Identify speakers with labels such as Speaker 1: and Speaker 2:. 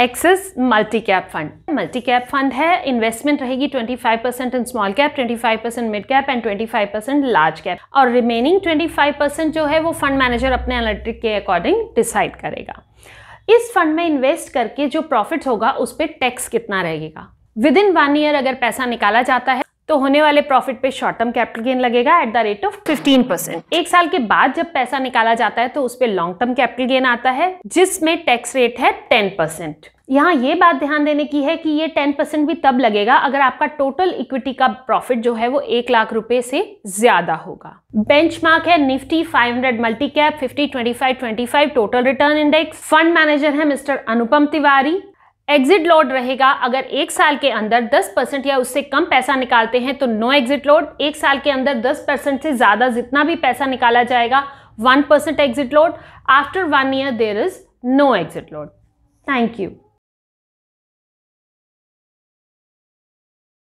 Speaker 1: access multi cap fund multi cap fund है investment रहेगी 25 percent in small cap 25 percent mid cap and 25 percent large cap और remaining 25 percent जो है वो fund manager अपने analytic के अकॉर्डिंग डिसाइड करेगा इस फंड में इन्वेस्ट करके जो प्रॉफिट होगा उस पर टैक्स कितना रहेगा विद इन वन ईयर अगर पैसा निकाला जाता है तो होने वाले प्रॉफिट पे शॉर्ट टर्म कैपिटल गेन लगेगा at the rate of 15 percent एक साल के बाद जब पैसा निकाला जाता है तो उस पर लॉन्ग टर्म कैपिटल गेन आता है जिसमें टैक्स रेट है 10 परसेंट यहाँ ये बात ध्यान देने की है कि ये टेन परसेंट भी तब लगेगा अगर आपका टोटल इक्विटी का प्रॉफिट जो है वो एक लाख रुपए से ज्यादा होगा बेंचमार्क है Nifty 500 multi cap fifty twenty total return index fund manager है mister Anupam Tiwari exit load रहेगा अगर एक साल के अंदर 10 परसेंट या उससे कम पैसा निकालते हैं तो नो एग्जिट लोड एक साल के अंदर 10 परसेंट से ज़्यादा जितना भी पैसा निकाला जाएगा one percent exit load after one year there is no exit load thank you